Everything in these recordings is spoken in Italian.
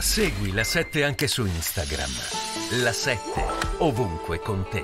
Segui la 7 anche su Instagram. La 7 ovunque con te.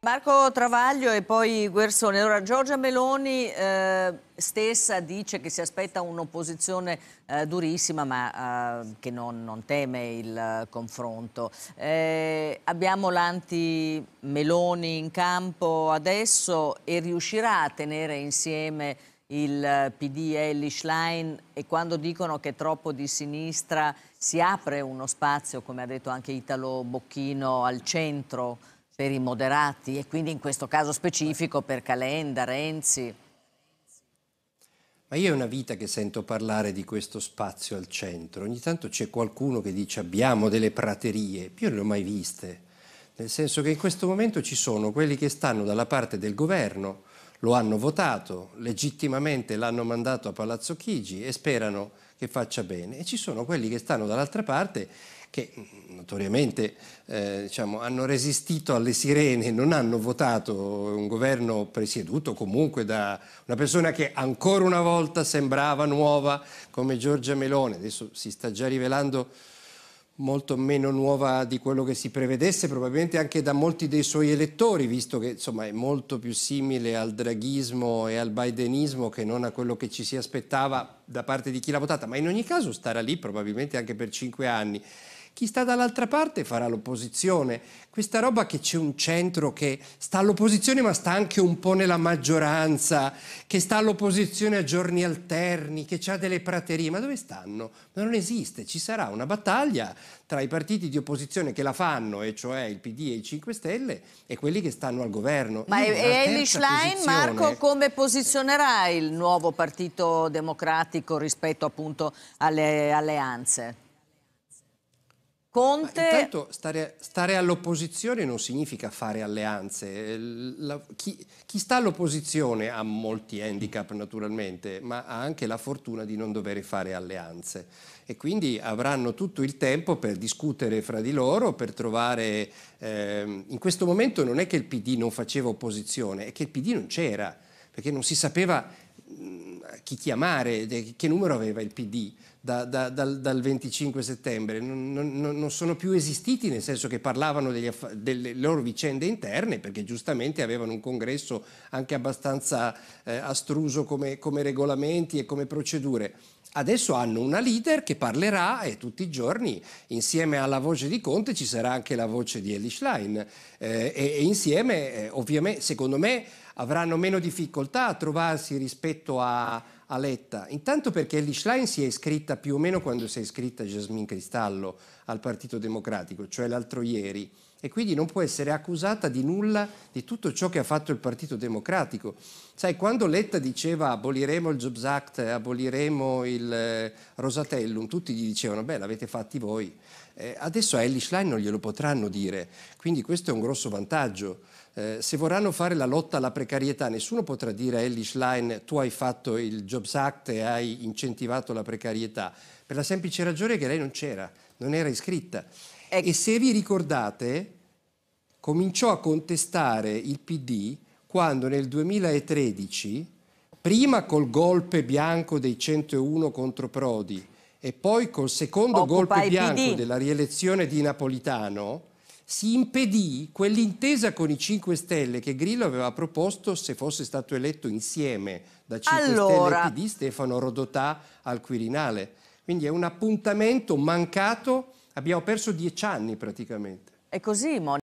Marco Travaglio e poi Guersone. Allora, Giorgia Meloni eh, stessa dice che si aspetta un'opposizione eh, durissima, ma eh, che non, non, teme il eh, confronto. Eh, abbiamo l'anti-Meloni in campo adesso e riuscirà a tenere insieme il eh, PD e l'Ischlein e quando dicono che è troppo di sinistra si apre uno spazio, come ha detto anche Italo Bocchino, al centro per i moderati e quindi in questo caso specifico per Calenda, Renzi. Ma io è una vita che sento parlare di questo spazio al centro. Ogni tanto c'è qualcuno che dice abbiamo delle praterie. Io non le ho mai viste. Nel senso che in questo momento ci sono quelli che stanno dalla parte del governo, lo hanno votato, legittimamente l'hanno mandato a Palazzo Chigi e sperano che faccia bene. E ci sono quelli che stanno dall'altra parte che mm, notoriamente eh, diciamo, hanno resistito alle sirene, non hanno votato un governo presieduto comunque da una persona che ancora una volta sembrava nuova come Giorgia Melone, adesso si sta già rivelando molto meno nuova di quello che si prevedesse, probabilmente anche da molti dei suoi elettori, visto che insomma, è molto più simile al draghismo e al bidenismo che non a quello che ci si aspettava da parte di chi l'ha votata, ma in ogni caso starà lì probabilmente anche per cinque anni chi sta dall'altra parte farà l'opposizione. Questa roba che c'è un centro che sta all'opposizione ma sta anche un po' nella maggioranza, che sta all'opposizione a giorni alterni, che ha delle praterie, ma dove stanno? Ma non esiste, ci sarà una battaglia tra i partiti di opposizione che la fanno, e cioè il PD e i 5 Stelle, e quelli che stanno al governo. Ma Eli Schlein, Marco, come posizionerà il nuovo Partito Democratico rispetto appunto alle alleanze? Conte... Ma intanto stare, stare all'opposizione non significa fare alleanze. La, chi, chi, sta all'opposizione ha molti handicap naturalmente, ma ha anche la fortuna di non dover fare alleanze. E quindi avranno tutto il tempo per discutere fra di loro, per trovare... Ehm, in questo momento non è che il PD non faceva opposizione, è che il PD non c'era, perché non si sapeva mm, chi chiamare, che numero aveva il PD da, da, dal, dal, 25 settembre, non, non, non, sono più esistiti nel senso che parlavano delle loro vicende interne perché giustamente avevano un congresso anche abbastanza eh, astruso come, come regolamenti e come procedure. Adesso hanno una leader che parlerà e tutti i giorni insieme alla voce di Conte ci sarà anche la voce di Ellie Schlein eh, e, e, insieme eh, ovviamente secondo me avranno meno difficoltà a trovarsi rispetto a, a Letta? Intanto perché Elly Schlein si è iscritta più o meno quando si è iscritta Jasmine Cristallo al Partito Democratico, cioè l'altro ieri e quindi non può essere accusata di nulla di tutto ciò che ha fatto il Partito Democratico. Sai, quando Letta diceva aboliremo il Jobs Act, aboliremo il eh, Rosatellum, tutti gli dicevano, beh, l'avete fatti voi. Eh, adesso a Ellie Schlein non glielo potranno dire, quindi questo è un grosso vantaggio. Eh, se vorranno fare la lotta alla precarietà, nessuno potrà dire a Ellie Schlein tu hai fatto il Jobs Act e hai incentivato la precarietà, per la semplice ragione che lei non c'era, non era iscritta. Ecco. E se vi ricordate, cominciò a contestare il PD quando nel 2013, prima col golpe bianco dei 101 contro Prodi e poi col secondo Occupa golpe bianco della rielezione di Napolitano, si impedì quell'intesa con i 5 Stelle che Grillo aveva proposto se fosse stato eletto insieme da 5 allora... Stelle e PD Stefano Rodotà al Quirinale. Quindi è un appuntamento mancato, abbiamo perso dieci anni praticamente. È così, Monica.